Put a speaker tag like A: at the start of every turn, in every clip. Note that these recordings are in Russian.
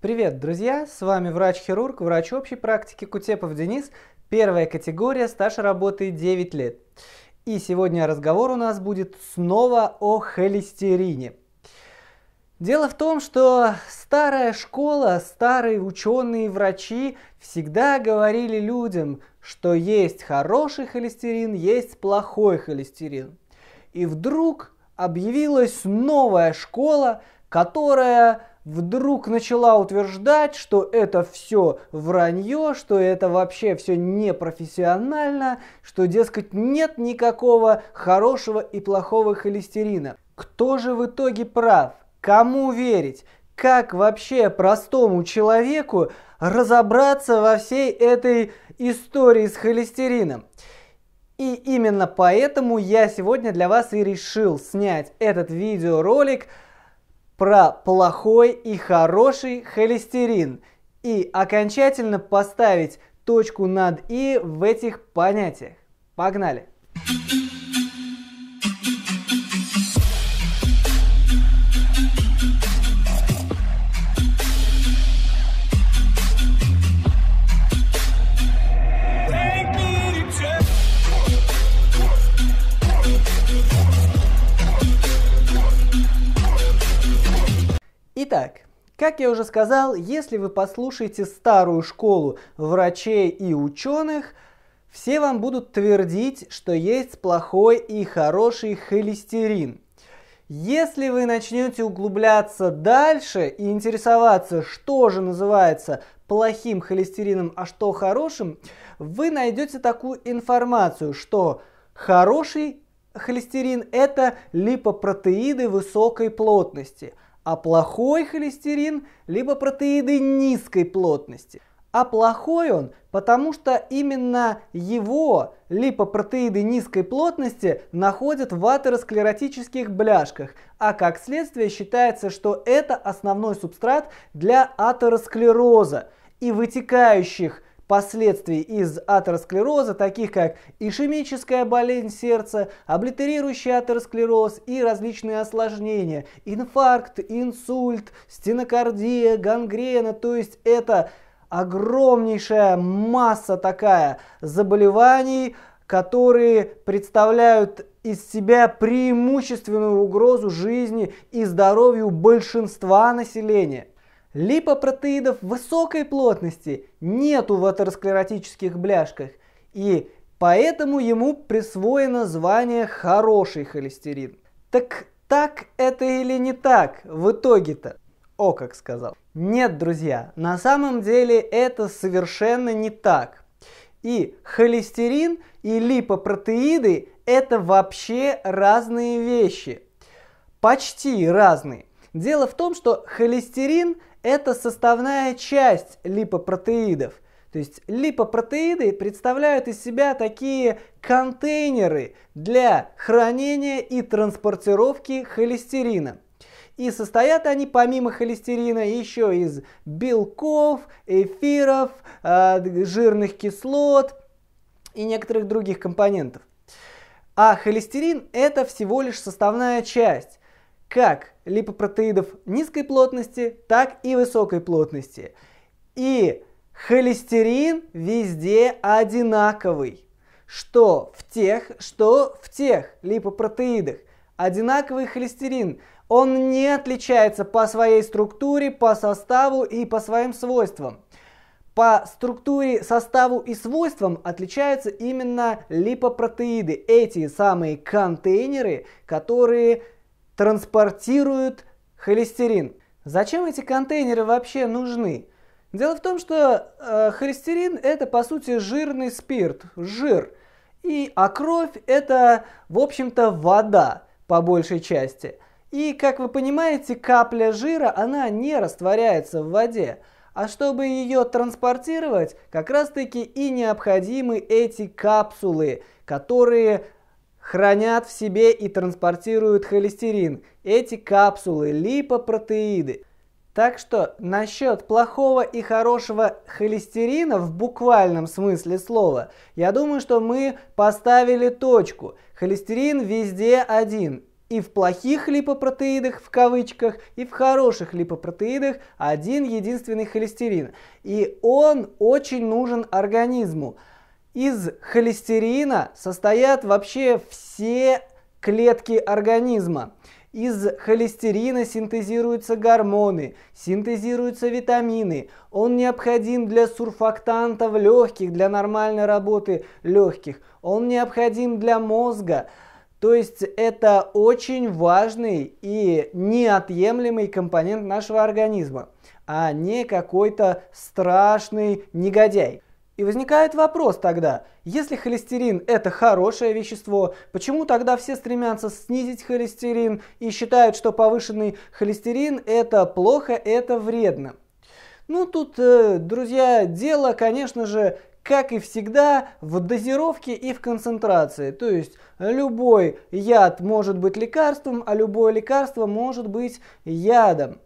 A: Привет, друзья! С вами врач-хирург, врач общей практики Кутепов Денис, первая категория, стаж работы 9 лет. И сегодня разговор у нас будет снова о холестерине. Дело в том, что старая школа, старые ученые, врачи всегда говорили людям, что есть хороший холестерин, есть плохой холестерин. И вдруг объявилась новая школа, которая вдруг начала утверждать, что это все вранье, что это вообще все непрофессионально, что, дескать, нет никакого хорошего и плохого холестерина. Кто же в итоге прав? Кому верить? Как вообще простому человеку разобраться во всей этой истории с холестерином? И именно поэтому я сегодня для вас и решил снять этот видеоролик – про плохой и хороший холестерин и окончательно поставить точку над «и» в этих понятиях. Погнали! Погнали! Итак, как я уже сказал, если вы послушаете старую школу врачей и ученых, все вам будут твердить, что есть плохой и хороший холестерин. Если вы начнете углубляться дальше и интересоваться, что же называется плохим холестерином, а что хорошим, вы найдете такую информацию, что хороший холестерин – это липопротеиды высокой плотности – а плохой холестерин, либо протеиды низкой плотности. А плохой он, потому что именно его липопротеиды низкой плотности находят в атеросклеротических бляшках, а как следствие считается, что это основной субстрат для атеросклероза и вытекающих последствий из атеросклероза, таких как ишемическая болезнь сердца, облитерирующий атеросклероз и различные осложнения, инфаркт, инсульт, стенокардия, гангрена, то есть это огромнейшая масса такая заболеваний, которые представляют из себя преимущественную угрозу жизни и здоровью большинства населения. Липопротеидов высокой плотности нету в атеросклеротических бляшках, и поэтому ему присвоено звание «хороший холестерин». Так так это или не так в итоге-то? О, как сказал. Нет, друзья, на самом деле это совершенно не так. И холестерин, и липопротеиды – это вообще разные вещи. Почти разные. Дело в том, что холестерин это составная часть липопротеидов. То есть липопротеиды представляют из себя такие контейнеры для хранения и транспортировки холестерина. И состоят они помимо холестерина еще из белков, эфиров, э, жирных кислот и некоторых других компонентов. А холестерин это всего лишь составная часть как липопротеидов низкой плотности, так и высокой плотности. И холестерин везде одинаковый, что в тех, что в тех липопротеидах. Одинаковый холестерин, он не отличается по своей структуре, по составу и по своим свойствам. По структуре, составу и свойствам отличаются именно липопротеиды, эти самые контейнеры, которые транспортируют холестерин. Зачем эти контейнеры вообще нужны? Дело в том, что э, холестерин это по сути жирный спирт, жир. И, а кровь это, в общем-то, вода по большей части. И, как вы понимаете, капля жира, она не растворяется в воде. А чтобы ее транспортировать, как раз таки и необходимы эти капсулы, которые хранят в себе и транспортируют холестерин, эти капсулы липопротеиды. Так что насчет плохого и хорошего холестерина в буквальном смысле слова, я думаю, что мы поставили точку. Холестерин везде один. И в плохих липопротеидах в кавычках, и в хороших липопротеидах один единственный холестерин. И он очень нужен организму. Из холестерина состоят вообще все клетки организма. Из холестерина синтезируются гормоны, синтезируются витамины. Он необходим для сурфактантов легких, для нормальной работы легких. Он необходим для мозга. То есть это очень важный и неотъемлемый компонент нашего организма, а не какой-то страшный негодяй. И возникает вопрос тогда, если холестерин это хорошее вещество, почему тогда все стремятся снизить холестерин и считают, что повышенный холестерин это плохо, это вредно? Ну тут, э, друзья, дело, конечно же, как и всегда, в дозировке и в концентрации. То есть любой яд может быть лекарством, а любое лекарство может быть ядом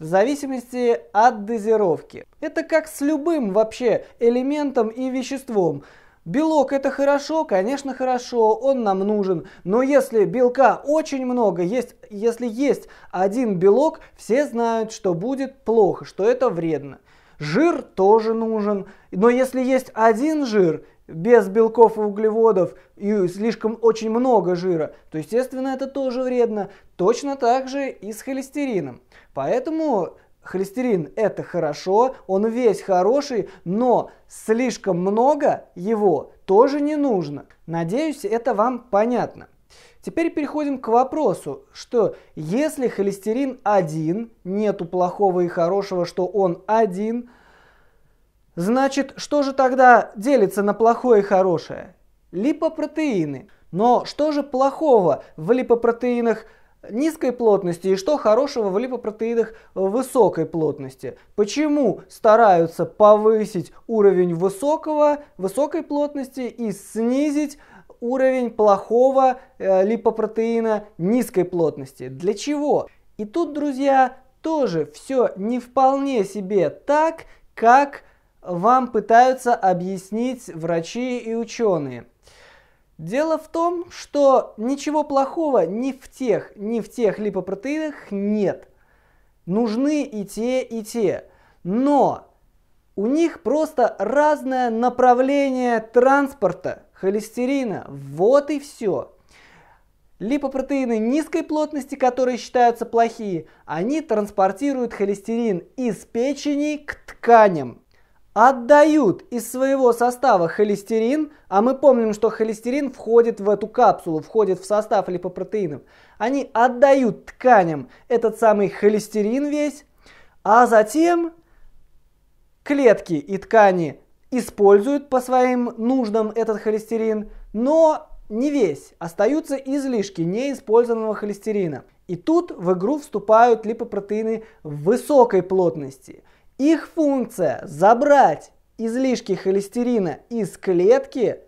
A: в зависимости от дозировки. Это как с любым вообще элементом и веществом. Белок это хорошо, конечно хорошо, он нам нужен, но если белка очень много, есть, если есть один белок, все знают, что будет плохо, что это вредно. Жир тоже нужен, но если есть один жир, без белков и углеводов и слишком очень много жира, то, естественно, это тоже вредно. Точно так же и с холестерином. Поэтому холестерин – это хорошо, он весь хороший, но слишком много его тоже не нужно. Надеюсь, это вам понятно. Теперь переходим к вопросу, что если холестерин один, нету плохого и хорошего, что он один, значит, что же тогда делится на плохое и хорошее? Липопротеины. Но что же плохого в липопротеинах низкой плотности и что хорошего в липопротеинах высокой плотности? Почему стараются повысить уровень высокого, высокой плотности и снизить уровень плохого э, липопротеина низкой плотности. Для чего? И тут, друзья, тоже все не вполне себе так, как вам пытаются объяснить врачи и ученые. Дело в том, что ничего плохого ни в тех, ни в тех липопротеинах нет. Нужны и те, и те. Но у них просто разное направление транспорта – холестерина. Вот и все. Липопротеины низкой плотности, которые считаются плохие, они транспортируют холестерин из печени к тканям. Отдают из своего состава холестерин, а мы помним, что холестерин входит в эту капсулу, входит в состав липопротеинов. Они отдают тканям этот самый холестерин весь, а затем клетки и ткани используют по своим нуждам этот холестерин, но не весь. Остаются излишки неиспользованного холестерина. И тут в игру вступают липопротеины высокой плотности. Их функция – забрать излишки холестерина из клетки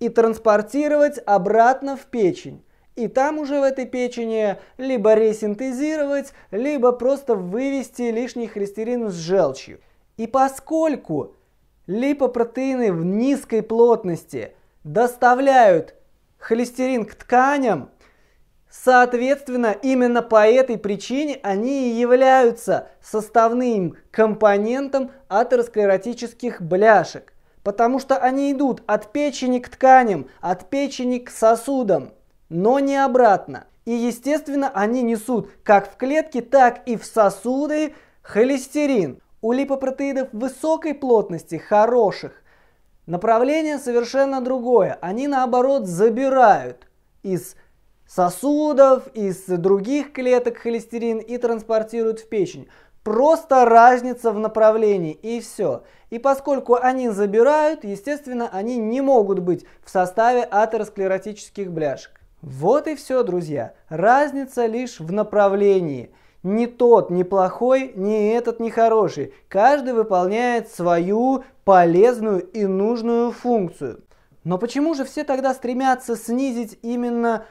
A: и транспортировать обратно в печень. И там уже в этой печени либо ресинтезировать, либо просто вывести лишний холестерин с желчью. И поскольку Липопротеины в низкой плотности доставляют холестерин к тканям, соответственно, именно по этой причине они и являются составным компонентом атеросклеротических бляшек, потому что они идут от печени к тканям, от печени к сосудам, но не обратно. И, естественно, они несут как в клетке, так и в сосуды холестерин. У липопротеидов высокой плотности, хороших, направление совершенно другое. Они наоборот забирают из сосудов, из других клеток холестерин и транспортируют в печень. Просто разница в направлении и все. И поскольку они забирают, естественно, они не могут быть в составе атеросклеротических бляшек. Вот и все, друзья. Разница лишь в направлении – ни тот не плохой, ни этот не хороший. Каждый выполняет свою полезную и нужную функцию. Но почему же все тогда стремятся снизить именно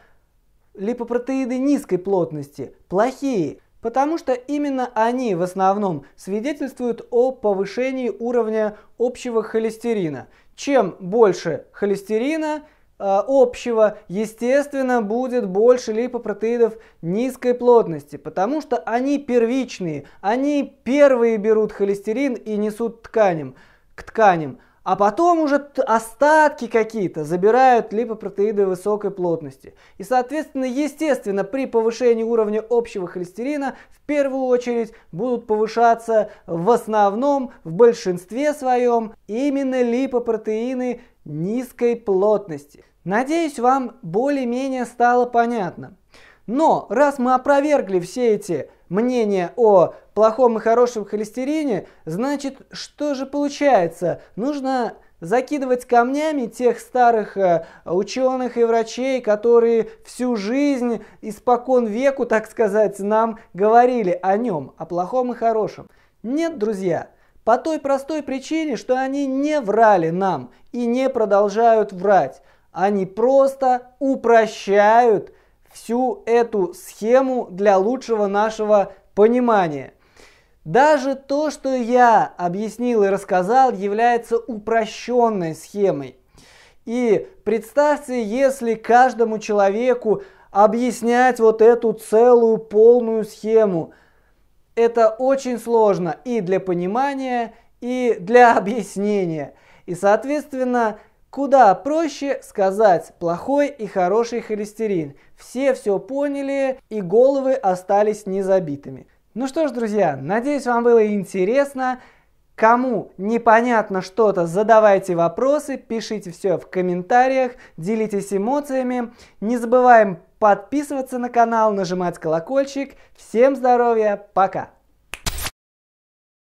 A: липопротеиды низкой плотности, плохие? Потому что именно они в основном свидетельствуют о повышении уровня общего холестерина. Чем больше холестерина, Э, общего, естественно, будет больше липопротеидов низкой плотности, потому что они первичные, они первые берут холестерин и несут тканям, к тканям. А потом уже остатки какие-то забирают липопротеиды высокой плотности. И, соответственно, естественно, при повышении уровня общего холестерина в первую очередь будут повышаться в основном, в большинстве своем, именно липопротеины низкой плотности. Надеюсь, вам более-менее стало понятно. Но раз мы опровергли все эти мнение о плохом и хорошем холестерине, значит, что же получается? Нужно закидывать камнями тех старых э, ученых и врачей, которые всю жизнь, испокон веку, так сказать, нам говорили о нем, о плохом и хорошем. Нет, друзья, по той простой причине, что они не врали нам и не продолжают врать. Они просто упрощают всю эту схему для лучшего нашего понимания. Даже то, что я объяснил и рассказал, является упрощенной схемой. И представьте, если каждому человеку объяснять вот эту целую полную схему. Это очень сложно и для понимания, и для объяснения. И, соответственно, Куда проще сказать плохой и хороший холестерин. Все все поняли и головы остались незабитыми. Ну что ж, друзья, надеюсь, вам было интересно. Кому непонятно что-то, задавайте вопросы, пишите все в комментариях, делитесь эмоциями. Не забываем подписываться на канал, нажимать колокольчик. Всем здоровья, пока!